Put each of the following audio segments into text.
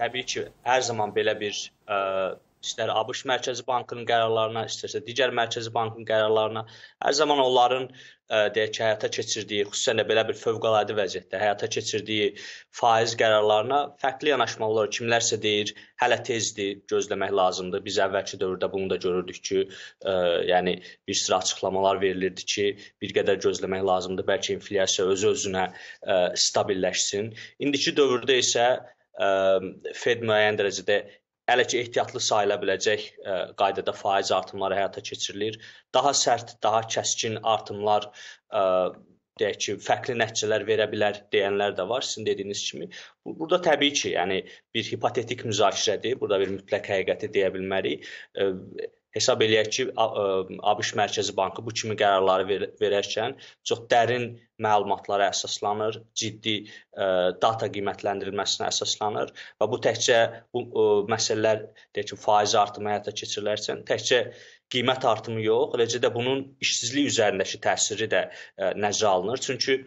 Təbii ki, hər zaman belə bir ə, e, istər ABŞ Mərkəzi Bankının qərarlarına, istərsə digər Mərkəzi Bankın qərarlarına, hər zaman onların ə, e, deyək ki, həyata keçirdiyi, xüsusən də belə bir fövqəladə vəziyyətdə həyata keçirdiyi faiz qərarlarına fərqli yanaşmalar, kimlərsə deyir, hələ tezdir, gözləmək lazımdır. Biz əvvəlki dövrdə bunu da görürdük ki, ə, e, yəni bir sıra açıqlamalar verilirdi ki, bir qədər gözləmək lazımdır, bəlkə inflyasiya özü-özünə stabilləşsin. İndiki dövrdə isə Ehm, Fed müəyyən dərəcədə hələ ki ehtiyatlı sayıla biləcək ə, e, qaydada faiz artımları həyata keçirilir. Daha sərt, daha kəskin artımlar ə, e, deyək ki, fərqli nəticələr verə bilər deyənlər də var. Sizin dediyiniz kimi. Burada təbii ki, yəni bir hipotetik müzakirədir. Burada bir mütləq həqiqəti deyə bilmərik. Ə, e, hesab eləyək ki, e, ABŞ Mərkəzi Bankı bu kimi qərarları ver verərkən çox dərin məlumatlara əsaslanır, ciddi ə, e, data qiymətləndirilməsinə əsaslanır və bu təkcə bu ə, e, məsələlər deyək ki, faiz artımı həyata keçirilərkən təkcə qiymət artımı yox, eləcə də bunun işsizlik üzərindəki təsiri də ə, nəzərə alınır. Çünki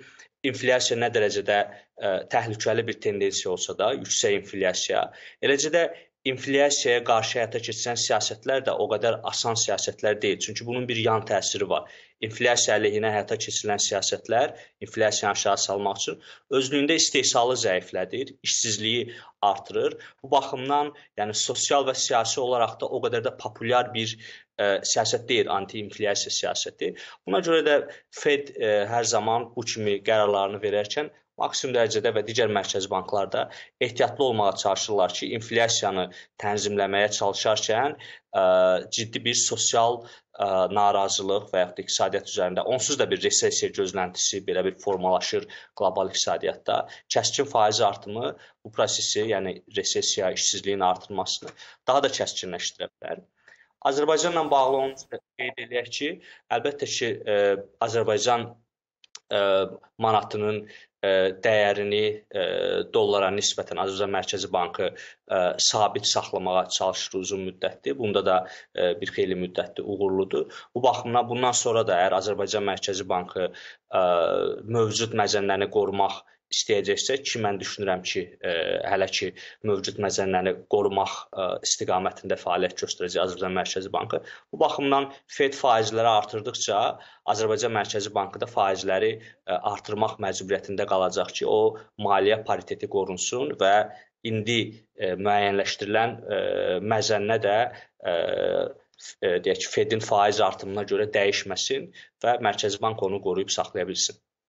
inflyasiya nə dərəcədə ə, təhlükəli bir tendensiya olsa da, yüksək inflyasiya, eləcə də inflyasiyaya qarşı həyata keçirilən siyasətlər də o qədər asan siyasətlər deyil. Çünki bunun bir yan təsiri var. İnflyasiya əleyhinə həyata keçirilən siyasətlər inflyasiyanı aşağı salmaq üçün özlüyündə istehsalı zəiflədir, işsizliyi artırır. Bu baxımdan, yəni sosial və siyasi olaraq da o qədər də populyar bir ə, e, siyasət deyil, anti-inflyasiya siyasəti. Buna görə də Fed ə, e, hər zaman bu kimi qərarlarını verərkən maksimum dərəcədə və digər mərkəzi banklarda ehtiyatlı olmağa çalışırlar ki, inflyasiyanı tənzimləməyə çalışarkən ə, e, ciddi bir sosial ə, e, narazılıq və yaxud da iqtisadiyyat üzərində onsuz da bir resessiya gözləntisi belə bir formalaşır qlobal iqtisadiyyatda. Kəskin faiz artımı bu prosesi, yəni resessiya, işsizliyin artırmasını daha da kəskinləşdirə bilər. Azərbaycanla bağlı onu qeyd eləyək ki, əlbəttə ki, ə, e, Azərbaycan manatının dəyərini dollara nisbətən Azərbaycan Mərkəzi Bankı sabit saxlamağa çalışır uzun müddətdir. Bunda da bir xeyli müddətdir uğurludur. Bu baxımdan bundan sonra da əgər Azərbaycan Mərkəzi Bankı mövcud məzənəni qorumaq istəyəcəksə ki, mən düşünürəm ki, ə, e, hələ ki mövcud məzənnəni qorumaq ə, e, istiqamətində fəaliyyət göstərəcək Azərbaycan Mərkəzi Bankı. Bu baxımdan Fed faizləri artırdıqca Azərbaycan Mərkəzi Bankı da faizləri ə, e, artırmaq məcburiyyətində qalacaq ki, o maliyyə pariteti qorunsun və indi ə, müəyyənləşdirilən ə, məzənnə də ə, deyək ki, Fedin faiz artımına görə dəyişməsin və Mərkəzi Bank onu qoruyub saxlaya bilsin.